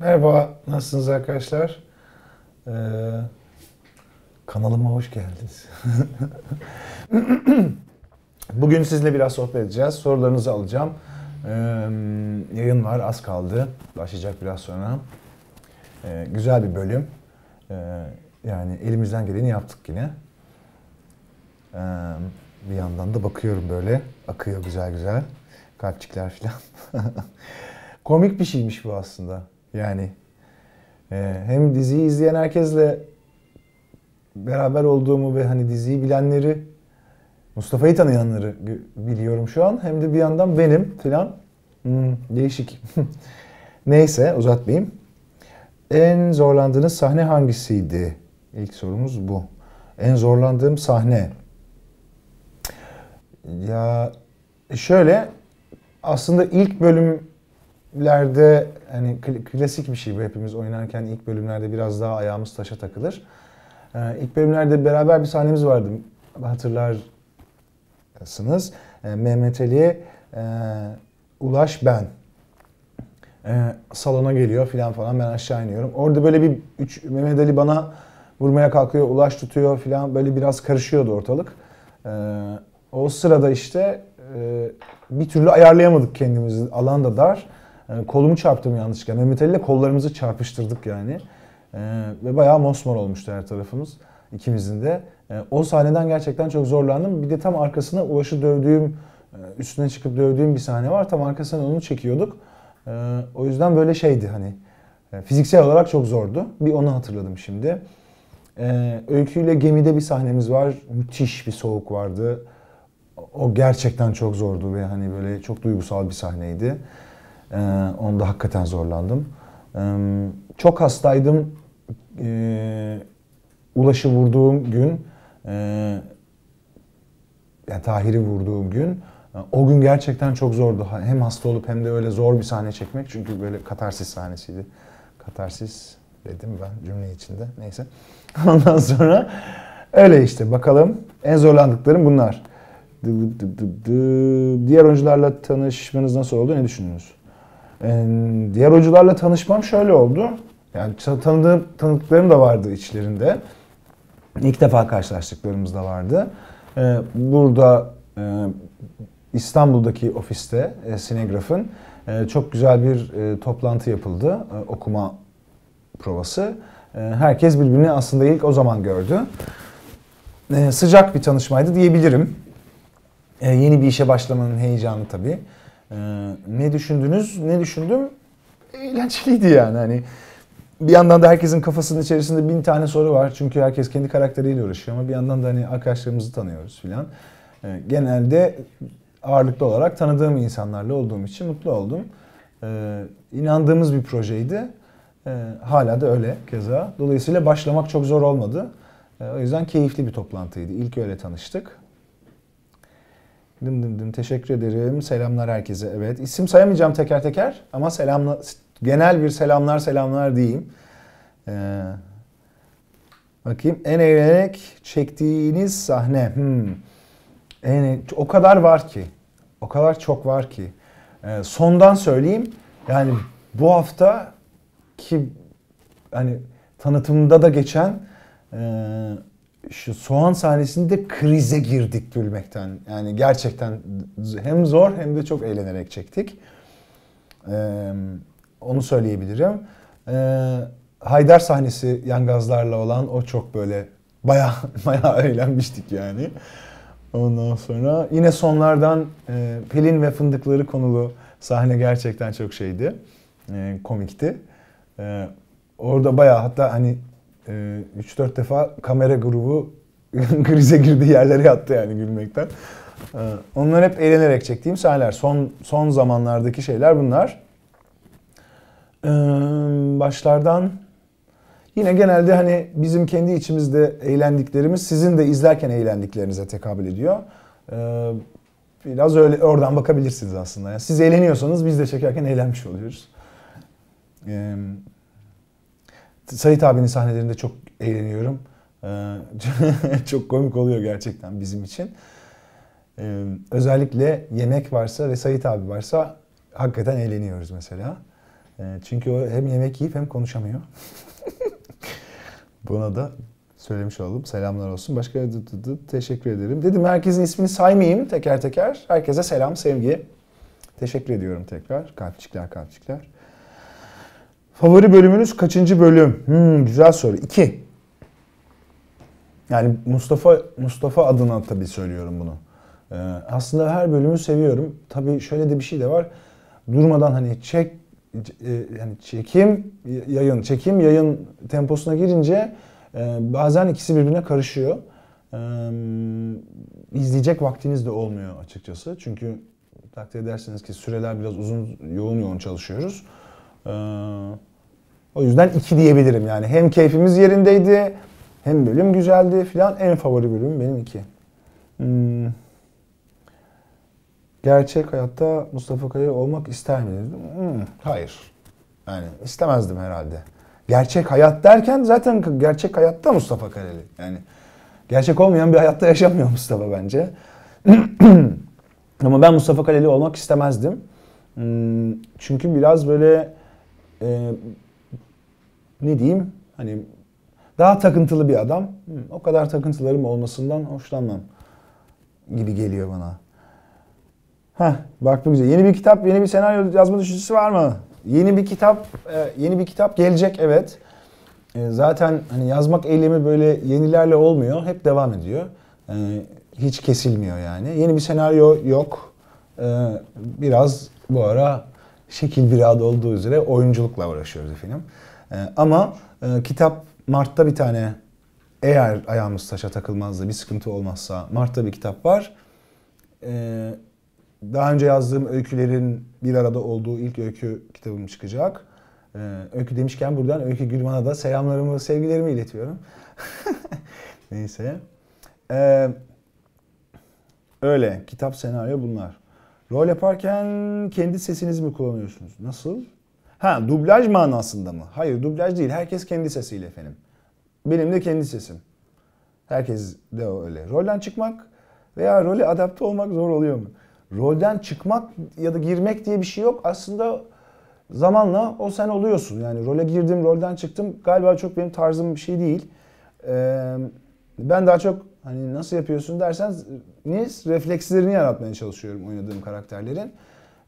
Merhaba, nasılsınız arkadaşlar? Ee, kanalıma hoş geldiniz. Bugün sizinle biraz sohbet edeceğiz. Sorularınızı alacağım. Ee, yayın var, az kaldı. Başlayacak biraz sonra. Ee, güzel bir bölüm. Ee, yani elimizden geleni yaptık yine. Ee, bir yandan da bakıyorum böyle. Akıyor güzel güzel. Kalpçikler falan. Komik bir şeymiş bu aslında. Yani e, hem diziyi izleyen herkesle beraber olduğumu ve hani diziyi bilenleri, Mustafa'yı tanıyanları biliyorum şu an. Hem de bir yandan benim filan. Hmm, değişik. Neyse uzatmayayım. En zorlandığınız sahne hangisiydi? İlk sorumuz bu. En zorlandığım sahne. Ya şöyle aslında ilk bölüm lerde hani klasik bir şey bu hepimiz oynarken ilk bölümlerde biraz daha ayağımız taşa takılır. Ee, ilk bölümlerde beraber bir sahnemiz vardı. Hatırlarsınız. Ee, Mehmet Ali, e, Ulaş ben. Ee, salona geliyor filan falan ben aşağı iniyorum. Orada böyle bir üç, Mehmet Ali bana vurmaya kalkıyor, Ulaş tutuyor filan böyle biraz karışıyordu ortalık. Ee, o sırada işte e, bir türlü ayarlayamadık kendimizi. alanda dar kolumu çarptım yanlışlıkla. Mehmet Ali ile kollarımızı çarpıştırdık yani. Ee, ve bayağı mosmor olmuştu her tarafımız ikimizin de. Ee, o sahneden gerçekten çok zorlandım. Bir de tam arkasına Ulaş'ı dövdüğüm, e, üstüne çıkıp dövdüğüm bir sahne var. Tam arkasına onu çekiyorduk. Ee, o yüzden böyle şeydi hani. fiziksel olarak çok zordu. Bir onu hatırladım şimdi. Öykü ile gemide bir sahnemiz var. Müthiş bir soğuk vardı. O gerçekten çok zordu ve hani böyle çok duygusal bir sahneydi. Ee, onda hakikaten zorlandım. Ee, çok hastaydım. Ee, Ulaş'ı vurduğum gün, e, yani Tahir'i vurduğum gün, e, o gün gerçekten çok zordu. Hem hasta olup hem de öyle zor bir sahne çekmek. Çünkü böyle katarsis sahnesiydi. Katarsis dedim ben cümle içinde. Neyse. Ondan sonra öyle işte bakalım. En zorlandıklarım bunlar. Diğer oyuncularla tanışmanız nasıl oldu? Ne düşündünüz? Ee, diğer hocalarla tanışmam şöyle oldu. Yani tanıdığım, tanıdıklarım da vardı içlerinde. İlk defa karşılaştıklarımız da vardı. Ee, burada e, İstanbul'daki ofiste e, Sinegraf'ın e, çok güzel bir toplantı yapıldı. okuma provası. herkes birbirini aslında ilk o zaman gördü. sıcak bir tanışmaydı diyebilirim. yeni bir işe başlamanın heyecanı tabii. Ee, ne düşündünüz, ne düşündüm? Eğlenceliydi yani hani. Bir yandan da herkesin kafasının içerisinde bin tane soru var. Çünkü herkes kendi karakteriyle uğraşıyor ama bir yandan da hani arkadaşlarımızı tanıyoruz filan. Ee, genelde ağırlıklı olarak tanıdığım insanlarla olduğum için mutlu oldum. Ee, inandığımız bir projeydi. Ee, hala da öyle keza. Dolayısıyla başlamak çok zor olmadı. Ee, o yüzden keyifli bir toplantıydı. İlk öyle tanıştık. Dım dım dım teşekkür ederim. Selamlar herkese. Evet isim sayamayacağım teker teker ama selamla, genel bir selamlar selamlar diyeyim. Ee, bakayım en eğlenerek çektiğiniz sahne. Hmm. En, e, o kadar var ki. O kadar çok var ki. Ee, sondan söyleyeyim. Yani bu hafta ki hani tanıtımda da geçen e, şu soğan sahnesinde krize girdik gülmekten. Yani gerçekten hem zor hem de çok eğlenerek çektik. Ee, onu söyleyebilirim. Ee, Haydar sahnesi yangazlarla olan o çok böyle baya baya eğlenmiştik yani. Ondan sonra yine sonlardan e, Pelin ve Fındıkları konulu sahne gerçekten çok şeydi. E, komikti. E, orada baya hatta hani 3-4 ee, defa kamera grubu krize girdiği yerlere yattı yani gülmekten. Ee, Onlar hep eğlenerek çektiğim sahneler. Son son zamanlardaki şeyler bunlar. Ee, başlardan yine genelde hani bizim kendi içimizde eğlendiklerimiz sizin de izlerken eğlendiklerinize tekabül ediyor. Biraz öyle oradan bakabilirsiniz aslında. Yani siz eğleniyorsanız biz de çekerken eğlenmiş oluyoruz. Sait abinin sahnelerinde çok eğleniyorum. Ee, çok komik oluyor gerçekten bizim için. Ee, özellikle yemek varsa ve Sait abi varsa hakikaten eğleniyoruz mesela. Ee, çünkü o hem yemek yiyip hem konuşamıyor. Buna da söylemiş olalım. Selamlar olsun. Başka teşekkür ederim. Dedim herkesin ismini saymayayım teker teker. Herkese selam, sevgi. Teşekkür ediyorum tekrar. Kalpçikler, kalpçikler. Favori bölümünüz kaçıncı bölüm? Hmm, güzel soru. İki. Yani Mustafa Mustafa adına tabi söylüyorum bunu. Ee, aslında her bölümü seviyorum. tabi şöyle de bir şey de var. Durmadan hani çek e, yani çekim yayın çekim yayın temposuna girince e, bazen ikisi birbirine karışıyor. E, izleyecek vaktiniz de olmuyor açıkçası. Çünkü takdir ederseniz ki süreler biraz uzun yoğun yoğun çalışıyoruz. Ee, o yüzden 2 diyebilirim yani. Hem keyfimiz yerindeydi, hem bölüm güzeldi filan. En favori bölüm benim 2. Hmm. Gerçek hayatta Mustafa Kaya olmak ister miydim? Hmm, hayır. Yani istemezdim herhalde. Gerçek hayat derken zaten gerçek hayatta Mustafa Kareli. Yani gerçek olmayan bir hayatta yaşamıyor Mustafa bence. Ama ben Mustafa Kaleli olmak istemezdim. Hmm, çünkü biraz böyle e, ne diyeyim hani daha takıntılı bir adam. O kadar takıntılarım olmasından hoşlanmam gibi geliyor bana. Heh, bak bu güzel. Yeni bir kitap, yeni bir senaryo yazma düşüncesi var mı? Yeni bir kitap, e, yeni bir kitap gelecek evet. E, zaten hani yazmak eylemi böyle yenilerle olmuyor. Hep devam ediyor. E, hiç kesilmiyor yani. Yeni bir senaryo yok. Biraz bu ara şekil bir adı olduğu üzere oyunculukla uğraşıyoruz efendim. Ee, ama e, kitap Mart'ta bir tane eğer ayağımız taşa takılmazsa bir sıkıntı olmazsa Mart'ta bir kitap var. E, daha önce yazdığım öykülerin bir arada olduğu ilk öykü kitabım çıkacak. E, öykü demişken buradan Öykü Gülman'a da selamlarımı, sevgilerimi iletiyorum. Neyse. Ee, öyle kitap senaryo bunlar. Rol yaparken kendi sesinizi mi kullanıyorsunuz? Nasıl? Ha dublaj manasında mı? Hayır dublaj değil. Herkes kendi sesiyle efendim. Benim de kendi sesim. Herkes de öyle. Rolden çıkmak veya role adapte olmak zor oluyor mu? Rolden çıkmak ya da girmek diye bir şey yok. Aslında zamanla o sen oluyorsun. Yani role girdim, rolden çıktım. Galiba çok benim tarzım bir şey değil. Ee, ben daha çok hani nasıl yapıyorsun dersen reflekslerini yaratmaya çalışıyorum oynadığım karakterlerin.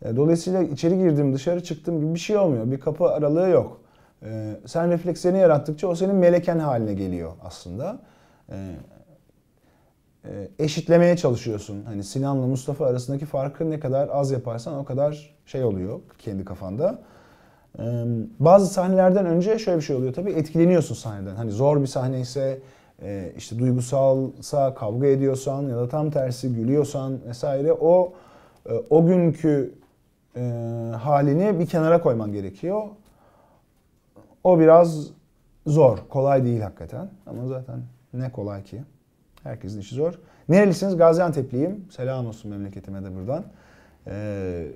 E, dolayısıyla içeri girdim, dışarı çıktım gibi bir şey olmuyor. Bir kapı aralığı yok. E, sen reflekslerini yarattıkça o senin meleken haline geliyor aslında. E, eşitlemeye çalışıyorsun. Hani Sinan'la Mustafa arasındaki farkı ne kadar az yaparsan o kadar şey oluyor kendi kafanda. bazı sahnelerden önce şöyle bir şey oluyor tabii etkileniyorsun sahneden. Hani zor bir sahne ise işte duygusalsa kavga ediyorsan ya da tam tersi gülüyorsan vesaire o o günkü e, halini bir kenara koyman gerekiyor. O biraz zor. Kolay değil hakikaten. Ama zaten ne kolay ki. Herkesin işi zor. Nerelisiniz? Gaziantep'liyim. Selam olsun memleketime de buradan. Ee,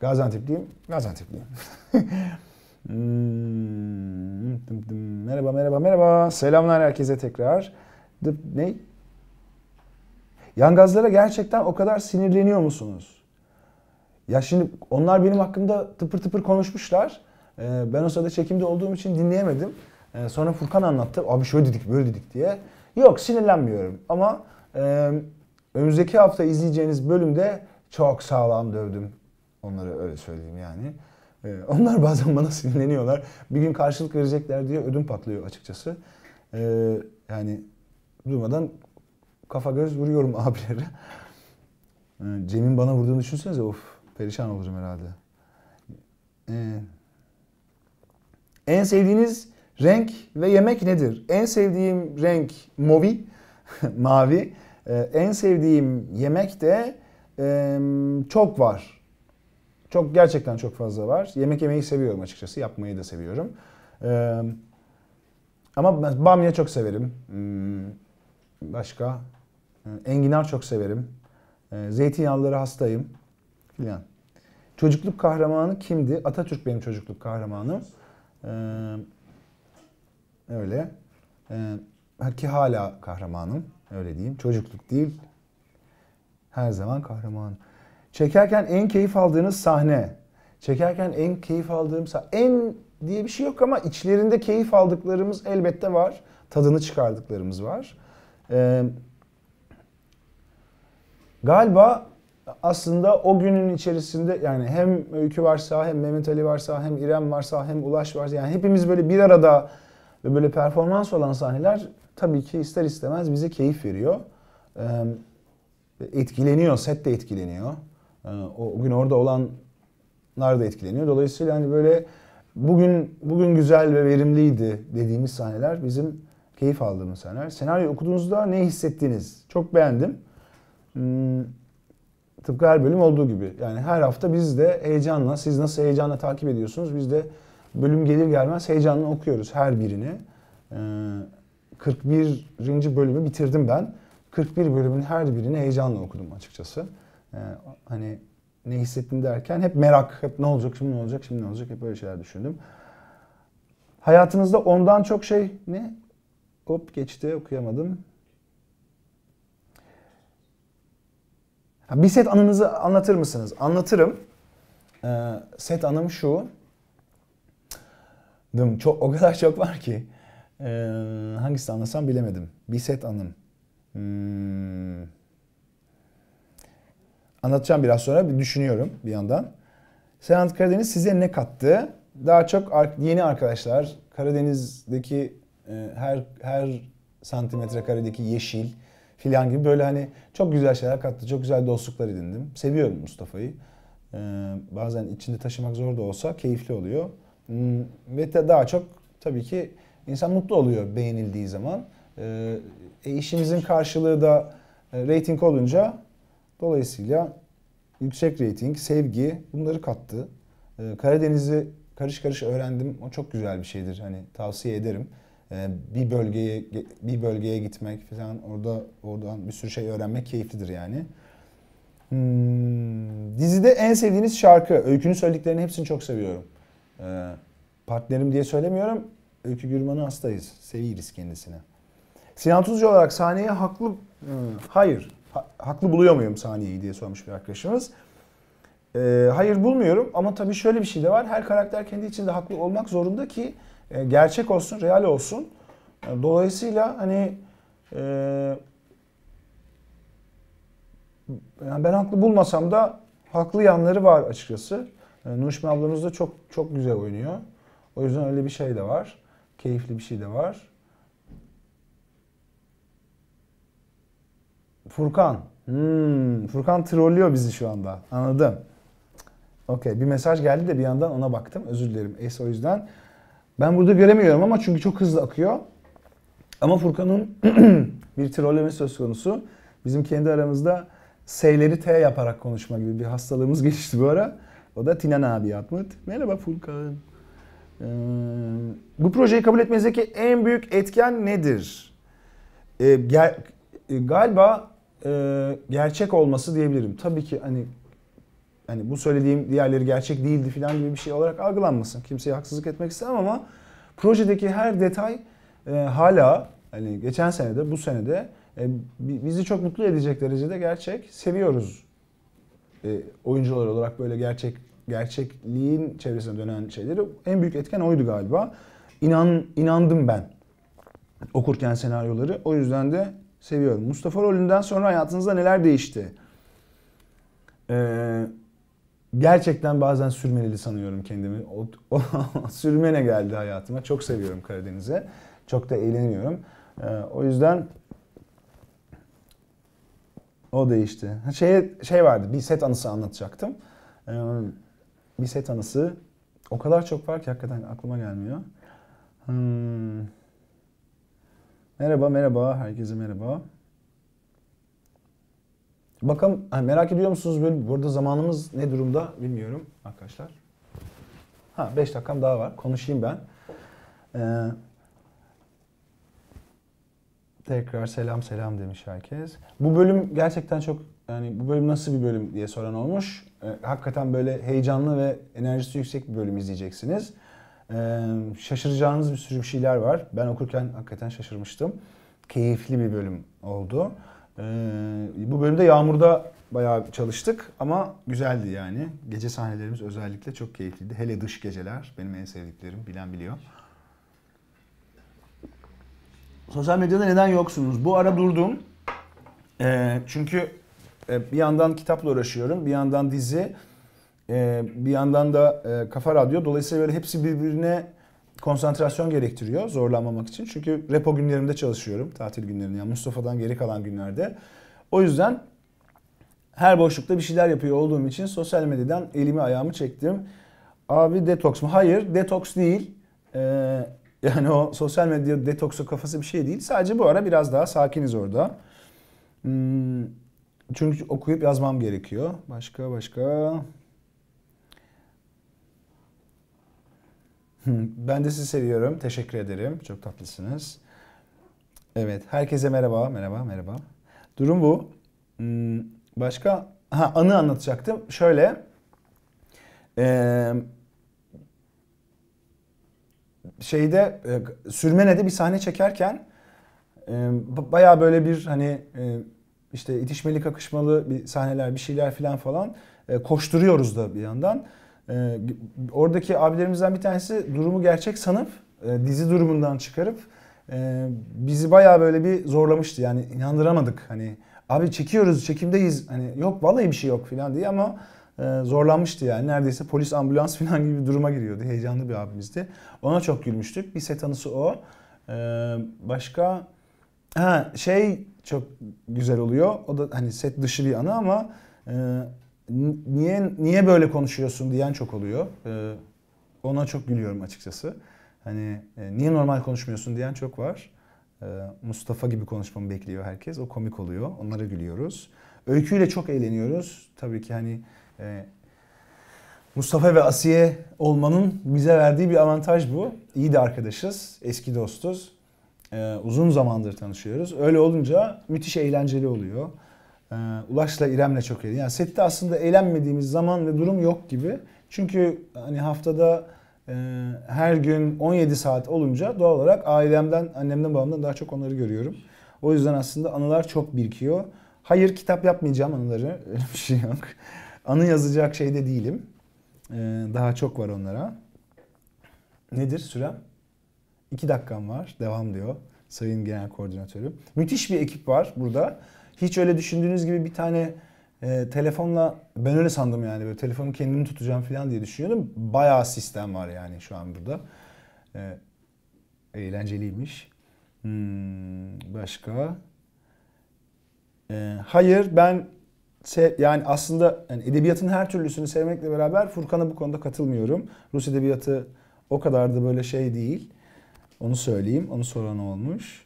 Gaziantep'liyim. Gaziantep'liyim. Hmm, merhaba, merhaba, merhaba. Selamlar herkese tekrar. Ne? Yangazlara gerçekten o kadar sinirleniyor musunuz? Ya şimdi onlar benim hakkımda tıpır tıpır konuşmuşlar. Ee, ben o sırada çekimde olduğum için dinleyemedim. Ee, sonra Furkan anlattı. Abi şöyle dedik böyle dedik diye. Yok sinirlenmiyorum ama e, önümüzdeki hafta izleyeceğiniz bölümde çok sağlam dövdüm. Onları öyle söyleyeyim yani. Ee, onlar bazen bana sinirleniyorlar. Bir gün karşılık verecekler diye ödüm patlıyor açıkçası. yani durmadan kafa göz vuruyorum abilere. Cem'in bana vurduğunu düşünsenize of Perişan olurum herhalde. Ee, en sevdiğiniz renk ve yemek nedir? En sevdiğim renk movi, mavi. Ee, en sevdiğim yemek de e, çok var. Çok gerçekten çok fazla var. Yemek yemeyi seviyorum açıkçası. Yapmayı da seviyorum. Ee, ama ben bamya çok severim. Hmm, başka? Ee, enginar çok severim. Ee, zeytinyağlıları hastayım filan. Çocukluk kahramanı kimdi? Atatürk benim çocukluk kahramanım. Ee, öyle. Ee, ki hala kahramanım. Öyle diyeyim. Çocukluk değil. Her zaman kahramanım. Çekerken en keyif aldığınız sahne. Çekerken en keyif aldığım sahne. En diye bir şey yok ama içlerinde keyif aldıklarımız elbette var. Tadını çıkardıklarımız var. Ee, galiba aslında o günün içerisinde yani hem Öykü varsa hem Mehmet Ali varsa hem İrem varsa hem Ulaş varsa yani hepimiz böyle bir arada ve böyle performans olan sahneler tabii ki ister istemez bize keyif veriyor. Ee, etkileniyor, set de etkileniyor. Ee, o gün orada olanlar da etkileniyor. Dolayısıyla hani böyle bugün bugün güzel ve verimliydi dediğimiz sahneler bizim keyif aldığımız sahneler. Senaryo okuduğunuzda ne hissettiniz? Çok beğendim. Hmm Tıpkı her bölüm olduğu gibi. Yani her hafta biz de heyecanla, siz nasıl heyecanla takip ediyorsunuz? Biz de bölüm gelir gelmez heyecanla okuyoruz her birini. Ee, 41. bölümü bitirdim ben. 41 bölümün her birini heyecanla okudum açıkçası. Ee, hani ne hissettim derken hep merak, hep ne olacak, şimdi ne olacak, şimdi ne olacak hep böyle şeyler düşündüm. Hayatınızda ondan çok şey ne? Hop geçti okuyamadım. Bir set anınızı anlatır mısınız? Anlatırım. Ee, set anım şu. Dım, çok, o kadar çok var ki. Ee, hangisi anlasam bilemedim. Bir set anım. Hmm. Anlatacağım biraz sonra. Bir düşünüyorum bir yandan. Seyahat Karadeniz size ne kattı? Daha çok yeni arkadaşlar, Karadeniz'deki e, her her santimetre karedeki yeşil, filan gibi böyle hani çok güzel şeyler kattı. Çok güzel dostluklar edindim. Seviyorum Mustafa'yı. Ee, bazen içinde taşımak zor da olsa keyifli oluyor. Hmm, ve de daha çok tabii ki insan mutlu oluyor beğenildiği zaman. Ee, e, işimizin karşılığı da e, reyting olunca dolayısıyla yüksek reyting, sevgi bunları kattı. Ee, Karadeniz'i karış karış öğrendim. O çok güzel bir şeydir. Hani tavsiye ederim. Ee, bir bölgeye bir bölgeye gitmek falan orada oradan bir sürü şey öğrenmek keyiflidir yani. Hmm, dizide en sevdiğiniz şarkı. Öykünün söylediklerini hepsini çok seviyorum. Ee, partnerim diye söylemiyorum. Öykü Gürman'ı hastayız. Seviyoruz kendisini. Sinan Tuzcu olarak sahneye haklı... Hmm, hayır. Ha, haklı buluyor muyum sahneyi diye sormuş bir arkadaşımız. Ee, hayır bulmuyorum ama tabii şöyle bir şey de var. Her karakter kendi içinde haklı olmak zorunda ki e, gerçek olsun, real olsun. E, dolayısıyla hani e, yani ben haklı bulmasam da haklı yanları var açıkçası. E, Nuşme ablamız da çok çok güzel oynuyor. O yüzden öyle bir şey de var. Keyifli bir şey de var. Furkan. Hmm, Furkan trollüyor bizi şu anda. Anladım. Okey bir mesaj geldi de bir yandan ona baktım. Özür dilerim. Es o yüzden. Ben burada göremiyorum ama çünkü çok hızlı akıyor. Ama Furkan'ın bir trolleme söz konusu. Bizim kendi aramızda S'leri T yaparak konuşma gibi bir hastalığımız gelişti bu ara. O da Tinan abi yapmış. Merhaba Furkan. Ee, bu projeyi kabul etmenizdeki en büyük etken nedir? Ee, ger- galiba e, gerçek olması diyebilirim. Tabii ki hani hani bu söylediğim diğerleri gerçek değildi falan gibi bir şey olarak algılanmasın. Kimseye haksızlık etmek istemem ama projedeki her detay e, hala hani geçen senede bu senede e, bizi çok mutlu edecek derecede gerçek. Seviyoruz e, oyuncular olarak böyle gerçek gerçekliğin çevresine dönen şeyleri en büyük etken oydu galiba. İnan inandım ben okurken senaryoları. O yüzden de seviyorum. Mustafa rolünden sonra hayatınızda neler değişti? Eee gerçekten bazen sürmeneli sanıyorum kendimi. O, o sürmene geldi hayatıma. Çok seviyorum Karadeniz'e. Çok da eğleniyorum. Ee, o yüzden o değişti. Şey, şey vardı bir set anısı anlatacaktım. Ee, bir set anısı o kadar çok var ki hakikaten aklıma gelmiyor. Hmm. Merhaba merhaba herkese merhaba. Bakalım ha, merak ediyor musunuz böyle burada zamanımız ne durumda bilmiyorum arkadaşlar. Ha 5 dakikam daha var. Konuşayım ben. Ee, tekrar selam selam demiş herkes. Bu bölüm gerçekten çok yani bu bölüm nasıl bir bölüm diye soran olmuş. Ee, hakikaten böyle heyecanlı ve enerjisi yüksek bir bölüm izleyeceksiniz. Ee, şaşıracağınız bir sürü bir şeyler var. Ben okurken hakikaten şaşırmıştım. Keyifli bir bölüm oldu. Ee, bu bölümde yağmurda bayağı çalıştık ama güzeldi yani. Gece sahnelerimiz özellikle çok keyifliydi. Hele dış geceler benim en sevdiklerim bilen biliyor. Sosyal medyada neden yoksunuz? Bu ara durdum. Ee, çünkü e, bir yandan kitapla uğraşıyorum, bir yandan dizi, e, bir yandan da e, Kafa Radyo. Dolayısıyla böyle hepsi birbirine konsantrasyon gerektiriyor zorlanmamak için. Çünkü repo günlerimde çalışıyorum. Tatil günlerinde yani Mustafa'dan geri kalan günlerde. O yüzden her boşlukta bir şeyler yapıyor olduğum için sosyal medyadan elimi ayağımı çektim. Abi detoks mu? Hayır detoks değil. Ee, yani o sosyal medya detoksu kafası bir şey değil. Sadece bu ara biraz daha sakiniz orada. Hmm, çünkü okuyup yazmam gerekiyor. Başka başka Ben de sizi seviyorum. Teşekkür ederim. Çok tatlısınız. Evet. Herkese merhaba. Merhaba. Merhaba. Durum bu. Hmm, başka? Ha, anı anlatacaktım. Şöyle. Ee, şeyde e, Sürmene'de bir sahne çekerken e, baya böyle bir hani e, işte itişmeli kakışmalı bir sahneler bir şeyler filan falan koşturuyoruz da bir yandan. E, oradaki abilerimizden bir tanesi durumu gerçek sanıp e, dizi durumundan çıkarıp e, bizi bayağı böyle bir zorlamıştı. Yani inandıramadık hani abi çekiyoruz çekimdeyiz hani yok vallahi bir şey yok falan diye ama e, zorlanmıştı yani. Neredeyse polis ambulans falan gibi bir duruma giriyordu. Heyecanlı bir abimizdi. Ona çok gülmüştük. Bir set anısı o. E, başka ha, şey çok güzel oluyor. O da hani set dışı bir anı ama e, niye niye böyle konuşuyorsun diyen çok oluyor. Ee, ona çok gülüyorum açıkçası. Hani e, niye normal konuşmuyorsun diyen çok var. Ee, Mustafa gibi konuşmamı bekliyor herkes. O komik oluyor. Onlara gülüyoruz. Öyküyle çok eğleniyoruz. Tabii ki hani e, Mustafa ve Asiye olmanın bize verdiği bir avantaj bu. İyi de arkadaşız, eski dostuz. Ee, uzun zamandır tanışıyoruz. Öyle olunca müthiş eğlenceli oluyor e, Ulaş'la İrem'le çok eğlendik. Yani sette aslında eğlenmediğimiz zaman ve durum yok gibi. Çünkü hani haftada e, her gün 17 saat olunca doğal olarak ailemden, annemden, babamdan daha çok onları görüyorum. O yüzden aslında anılar çok birikiyor. Hayır kitap yapmayacağım anıları. Öyle bir şey yok. Anı yazacak şeyde değilim. Ee, daha çok var onlara. Nedir sürem? İki dakikam var. Devam diyor sayın genel koordinatörü. Müthiş bir ekip var burada. Hiç öyle düşündüğünüz gibi bir tane e, telefonla ben öyle sandım yani böyle telefonu kendimi tutacağım falan diye düşünüyordum. Bayağı sistem var yani şu an burada. E, eğlenceliymiş. Hmm, başka? E, hayır ben yani aslında yani edebiyatın her türlüsünü sevmekle beraber Furkan'a bu konuda katılmıyorum. Rus edebiyatı o kadar da böyle şey değil. Onu söyleyeyim. Onu soran olmuş.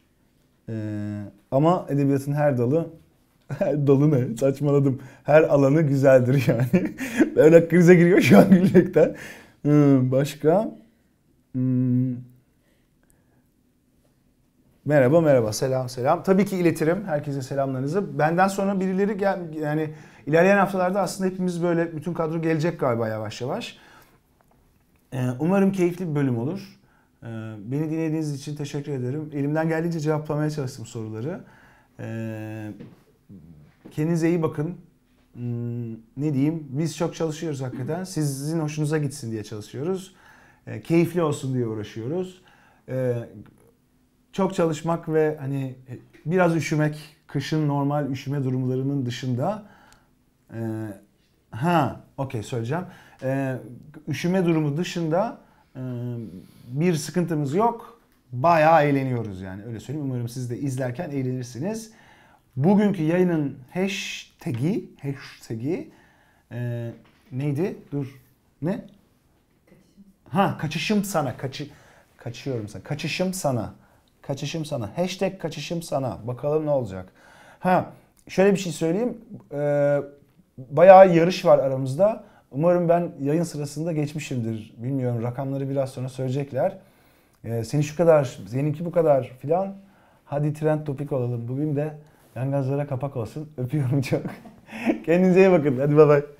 Ee, ama edebiyatın her dalı her dalı ne? Saçmaladım. Her alanı güzeldir yani. Böyle krize giriyor şu an gülmekten. Hmm, başka? Hmm. Merhaba merhaba selam selam. Tabii ki iletirim herkese selamlarınızı. Benden sonra birileri gel yani ilerleyen haftalarda aslında hepimiz böyle bütün kadro gelecek galiba yavaş yavaş. Ee, umarım keyifli bir bölüm olur. Ee, beni dinlediğiniz için teşekkür ederim. Elimden geldiğince cevaplamaya çalıştım soruları. Ee, kendinize iyi bakın. Hmm, ne diyeyim? Biz çok çalışıyoruz hakikaten. Sizin hoşunuza gitsin diye çalışıyoruz. Ee, keyifli olsun diye uğraşıyoruz. Çok çalışmak ve hani e, biraz üşümek, kışın normal üşüme durumlarının dışında e, ha, okey söyleyeceğim. Üşüme durumu dışında ee, bir sıkıntımız yok. Bayağı eğleniyoruz yani öyle söyleyeyim. Umarım siz de izlerken eğlenirsiniz. Bugünkü yayının hashtag'i, hashtag'i e, neydi? Dur ne? Ha kaçışım sana. Kaçı, kaçıyorum sana. Kaçışım sana. Kaçışım sana. Hashtag kaçışım sana. Bakalım ne olacak. Ha şöyle bir şey söyleyeyim. Ee, bayağı yarış var aramızda. Umarım ben yayın sırasında geçmişimdir. Bilmiyorum rakamları biraz sonra söyleyecekler. Ee, seni şu kadar, seninki bu kadar filan. Hadi trend topik olalım. Bugün de yangazlara kapak olsun. Öpüyorum çok. Kendinize iyi bakın. Hadi bay bay.